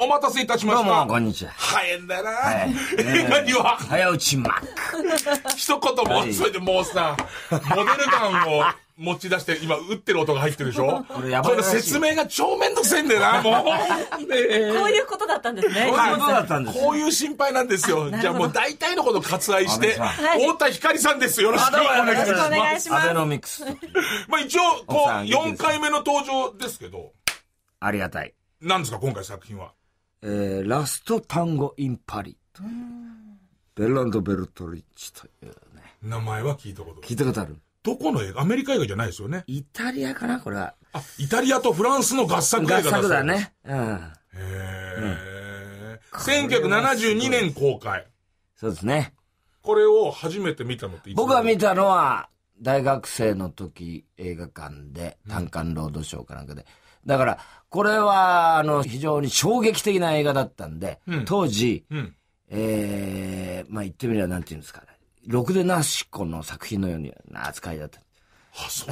お待たせいたしました。どうも、こんにちは。早いんだな。はい えー、何は早打ちマック。一言も、はい、それでもうさ、モデルガンを持ち出して、今、打ってる音が入ってるでしょこれやばい。これ説明が超めんどくせえんだよな、もう。ね、こういうことだったんですね。こういうことだったんです。こういう心配なんですよ。じゃあもう大体のこと割愛して、太田光さんです。よろしくお願いします。お願いします。アベノミクス。まあ一応、こう、4回目の登場ですけど。ありがたい。なんですか、今回作品は。えー、ラストンゴインパリというベルランド・ベルトリッチというね。名前は聞いたこと聞いたことある。どこの映画アメリカ映画じゃないですよね。イタリアかなこれは。あ、イタリアとフランスの合作映画だ合作だね。うん。へえ、うん、1972年公開。そうですね。これを初めて見たのって僕が見たのは、大学生の時映画館で、単館ロードショーかなんかで、だから、これは、あの、非常に衝撃的な映画だったんで、うん、当時、うん、ええー、まあ言ってみればなんて言うんですかね。ろくでなしこの作品のような扱いだった。あ、そ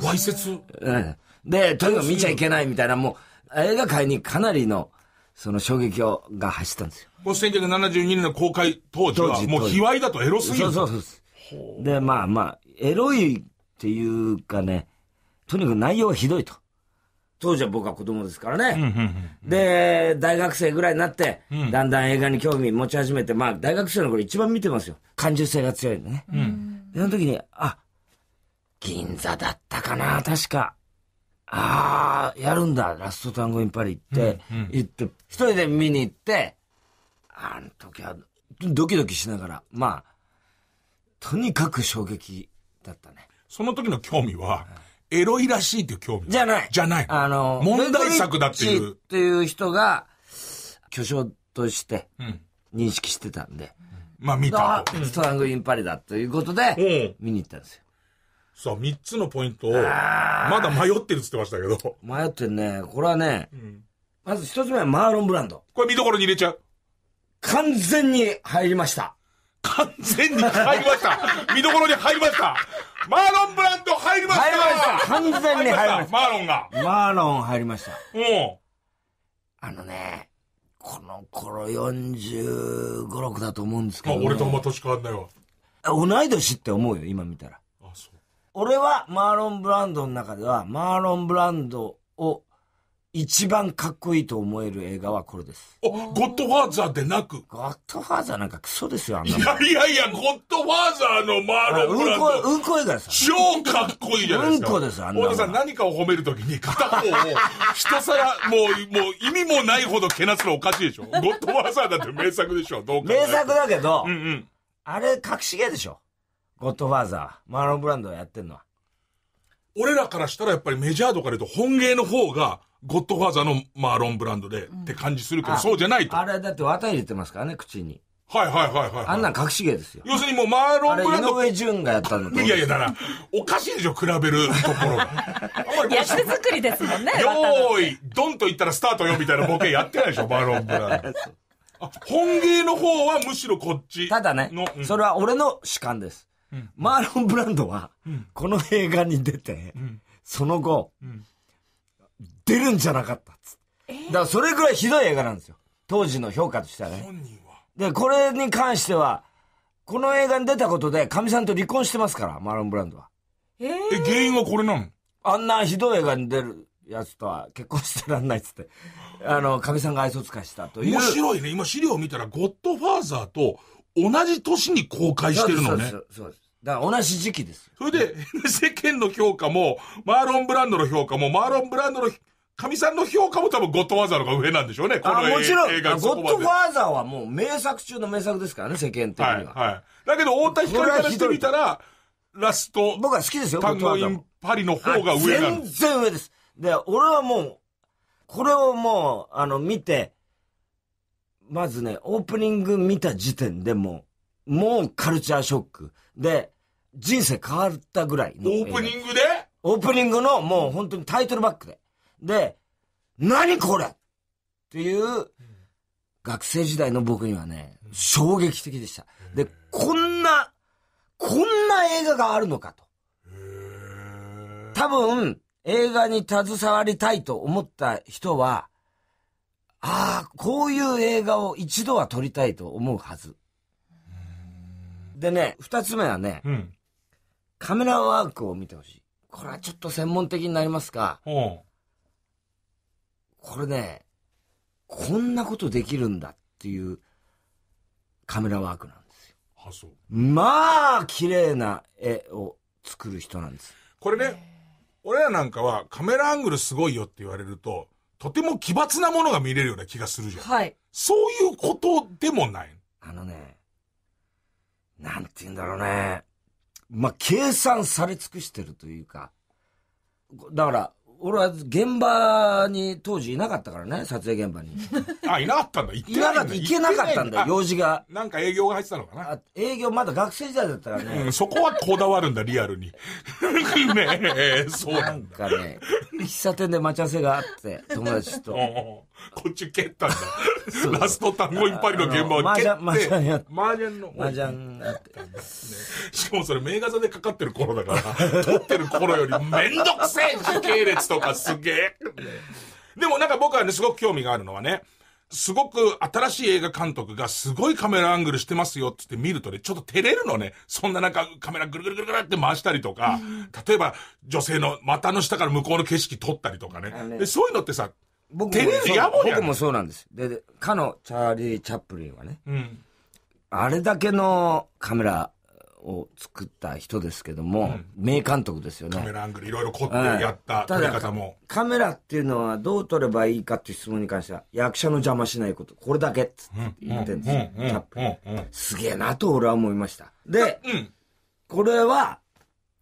う。わいせつ。うん。で、とにかく見ちゃいけないみたいな、もう、映画界にかなりの、その衝撃を、が走ったんですよ。1972年の公開当時は、時もう卑猥だとエロすぎる。そうそうそうで。まあまあ、エロいっていうかね、とにかく内容はひどいと。当時は僕は子供ですからね。で、大学生ぐらいになって、だんだん映画に興味持ち始めて、まあ、大学生の頃一番見てますよ。感受性が強いんでね。うん、その時に、あ、銀座だったかな、確か。ああ、やるんだ、ラストタンゴインパリって、うんうん、って、一人で見に行って、あの時は、ドキドキしながら、まあ、とにかく衝撃だったね。その時の興味は、エロいらしいっていう興味。じゃない。じゃない。あの、問題作だっていう。っていう人が、巨匠として認識してたんで。うん、まあ見た。ストラングインパリだということで、見に行ったんですよ。さあ、三つのポイントを、まだ迷ってるって言ってましたけど。迷ってるね。これはね、うん、まず一つ目はマーロンブランド。これ見どころに入れちゃう完全に入りました。完全に入りました見どころに入りましたマーロンブランド入りました入りました完全に入りましたマーロンが。マーロン入りました。うん。あのね、この頃45、6だと思うんですけど、ね。まあ、俺とあんま年変わんないわ。同い年って思うよ、今見たら。あ、そう。俺はマーロンブランドの中では、マーロンブランドを一番かっこいいと思える映画はこれです。あ、ゴッドファーザーでなくゴッドファーザーなんかクソですよ、あんな。いやいやいや、ゴッドファーザーのマーロンブランド。うんこ、うんこ映画です。超かっこいいじゃないですか。うんこです、あんな。大田さん何かを褒めるときに片方を、ひとさら、もう、もう意味もないほどけなすのおかしいでしょ。ゴッドファーザーだって名作でしょ、どうか。名作だけど、うんうん。あれ隠し芸でしょ。ゴッドファーザー、マーロンブランドやってんのは。俺らからしたらやっぱりメジャーとかで言うと本芸の方が、ゴッドファーザーのマーロンブランドでって感じするけど、うん、そうじゃないと。あれだって綿入れてますからね、口に。はいはいはいはい、はい、あんなん隠し芸ですよ。要するにもうマーロンブランド。井上淳がやったのいやいや、だから、おかしいでしょ、比べるところが。役作りですもんね。よーい、ドンと言ったらスタートよみたいなボケやってないでしょ、マーロンブランド。本芸の方はむしろこっち。ただね、うん、それは俺の主観です。マーロン・ブランドは、この映画に出て、その後、出るんじゃなかったっつっえだからそれぐらいひどい映画なんですよ。当時の評価としてはね。本人は。で、これに関しては、この映画に出たことで、かみさんと離婚してますから、マーロン・ブランドは。ええ、原因はこれなのあんなひどい映画に出るやつとは結婚してらんないっつって、あの、かみさんが愛想尽かしたという。面白いね。今資料を見たら、ゴッドファーザーと同じ年に公開してるのね。そうです、そうです。だから同じ時期ですそれで、世間の評価も、マーロン・ブランドの評価も、マーロン・ブランドの、神さんの評価も多分ゴッドファーザーの方が上なんでしょうね、この映画もちろん、ゴッドファーザーはもう名作中の名作ですからね、世間的には。はい、はい。だけど、太田光からしてみたら、ラスト、僕は好きですよ、タンゴイン・パリの方が上なんで全然上です。で、俺はもう、これをもう、あの、見て、まずね、オープニング見た時点でもう、もうカルチャーショック。で、人生変わったぐらいの。オープニングでオープニングのもう本当にタイトルバックで。で、何これっていう、学生時代の僕にはね、衝撃的でした。で、こんな、こんな映画があるのかと。多分、映画に携わりたいと思った人は、ああ、こういう映画を一度は撮りたいと思うはず。でね、二つ目はね、うん、カメラワークを見てほしい。これはちょっと専門的になりますか。これね、こんなことできるんだっていうカメラワークなんですよ。あ、そう。まあ、綺麗な絵を作る人なんです。これね、俺らなんかはカメラアングルすごいよって言われると、とても奇抜なものが見れるような気がするじゃん。はい。そういうことでもない。あのね、なんて言うんだろうね。まあ、計算され尽くしてるというか、だから、俺は現場に当時いなかったからね、撮影現場に。あ、いなかったんだ。行ってなかった。行けなかったんだ、用事が。なんか営業が入ってたのかな。営業、まだ学生時代だったらね。うん、そこはこだわるんだ、リアルに。ねえ、そうなんだ。なんかね、喫茶店で待ち合わせがあって、友達と。こっち蹴ったんだ。ラスト単語いっぱいの現場を蹴って。麻雀やって。麻雀の。麻雀やって。しかもそれ名画座でかかってる頃だから、撮ってる頃よりめんどくせえ時系列とかすげえ。でもなんか僕はね、すごく興味があるのはね、すごく新しい映画監督がすごいカメラアングルしてますよってって見るとね、ちょっと照れるのね。そんななんかカメラぐるぐるぐるぐるって回したりとか、うん、例えば女性の股の下から向こうの景色撮ったりとかね。そういうのってさ、僕も僕もそうなんです。で、かのチャーリー・チャップリンはね、うん、あれだけのカメラを作った人ですけども、うん、名監督ですよね。カメラアングルいろいろ凝ってやった撮り方も、カメラっていうのはどう撮ればいいかっていう質問に関しては、役者の邪魔しないこと、これだけって言ってるんですよ、チャップリン。すげえなと俺は思いました。で、これは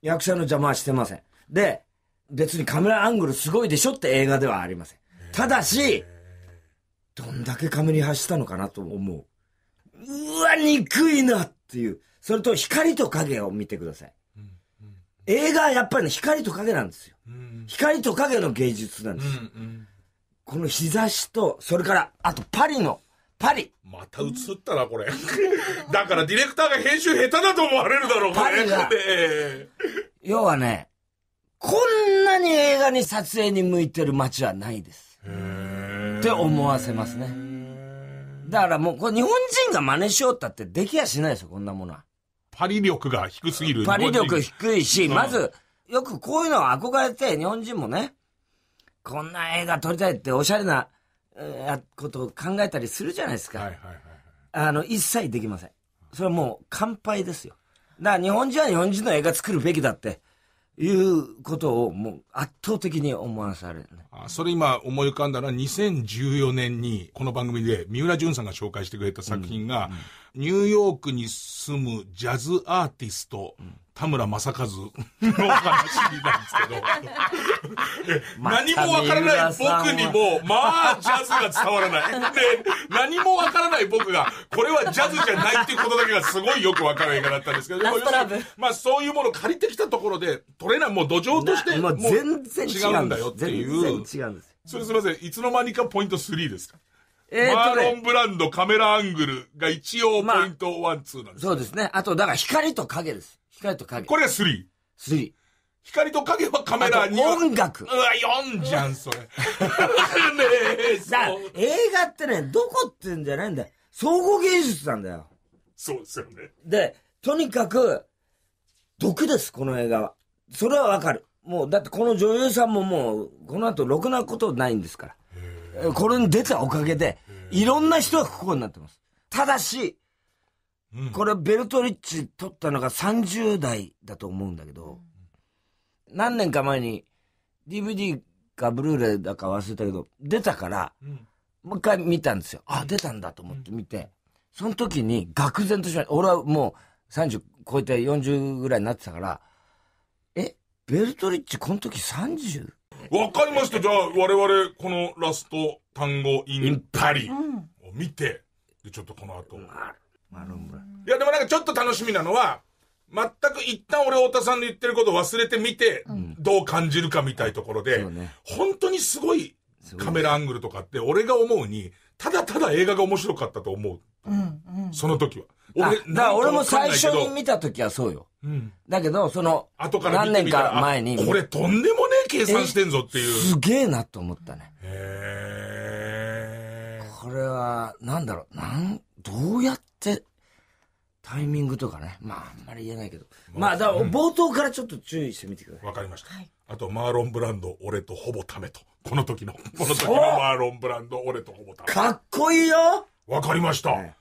役者の邪魔はしてません。で、別にカメラアングルすごいでしょって映画ではありません。ただし、どんだけカメに発したのかなと思う。うわ、憎いなっていう。それと光と影を見てください。映画はやっぱりね、光と影なんですよ。光と影の芸術なんですよ。この日差しと、それから、あとパリの、パリ。また映ったな、これ。だからディレクターが編集下手だと思われるだろう、パリが。要はね、こんに撮影に向いてる街はないです。って思わせますね。だからもう、これ日本人が真似しようったってできやしないですよ、こんなものは。パリ力が低すぎる。パリ力低いし、まず、よくこういうのを憧れて、日本人もね、こんな映画撮りたいっておしゃれな、えことを考えたりするじゃないですか。はいはいはい。あの、一切できません。それはもう、乾杯ですよ。だから日本人は日本人の映画作るべきだって、いうことをもう圧倒的に思わされる、ね、あそれ今思い浮かんだのは2014年にこの番組で三浦淳さんが紹介してくれた作品が、ニューヨークに住むジャズアーティスト田村正和の話なんですけど、何もわからない僕にも、まあ、ジャズが伝わらない。で、何もわからない僕が、これはジャズじゃないっていうことだけがすごいよくわからないかだったんですけど、まあ、そういうものを借りてきたところで、取れない、もう土壌として、もう全然違うんだよっていう。全然違うんです。それすみません、いつの間にかポイント3ですかえー、マーロンブランドカメラアングルが一応ポイントワンツーなんです、まあ、そうですね。あと、だから光と影です。光と影。これが3。光と影はカメラに。音楽。うわ、4じゃん、それ。ねえ、さ、映画ってね、どこってんじゃないんだよ。総合芸術なんだよ。そうですよね。で、とにかく、毒です、この映画は。それはわかる。もう、だってこの女優さんももう、この後、ろくなことないんですから。これに出たおかげで、いろんな人が不幸になってます。ただし、これベルトリッチ取ったのが30代だと思うんだけど、何年か前に DVD かブルーレイだか忘れたけど、出たから、もう一回見たんですよ。あ、出たんだと思って見て、その時に愕然としました。俺はもう30超えて40ぐらいになってたから、え、ベルトリッチこの時 30? わかりました。じゃあ我々このラスト単語インパリを見て、でちょっとこの後。マンブラン。いや、でもなんかちょっと楽しみなのは、全く一旦俺太田さんの言ってることを忘れてみて、どう感じるかみたいところで、本当にすごいカメラアングルとかって俺が思うに、ただただ映画が面白かったと思う。その時は。俺、だ俺も最初に見た時はそうよ。だけど、その、後から何年か前に。これとんでもねえ計算してんぞっていう。すげえなと思ったね。へえ。これは、なんだろう、なん、どうやって、タイミングとかね。まあ、あんまり言えないけど。まあ、だ冒頭からちょっと注意してみてください。わかりました。はい、あと、マーロン・ブランド、俺とほぼためと。この時の、この時のマーロン・ブランド、俺とほぼため。かっこいいよわかりました。はい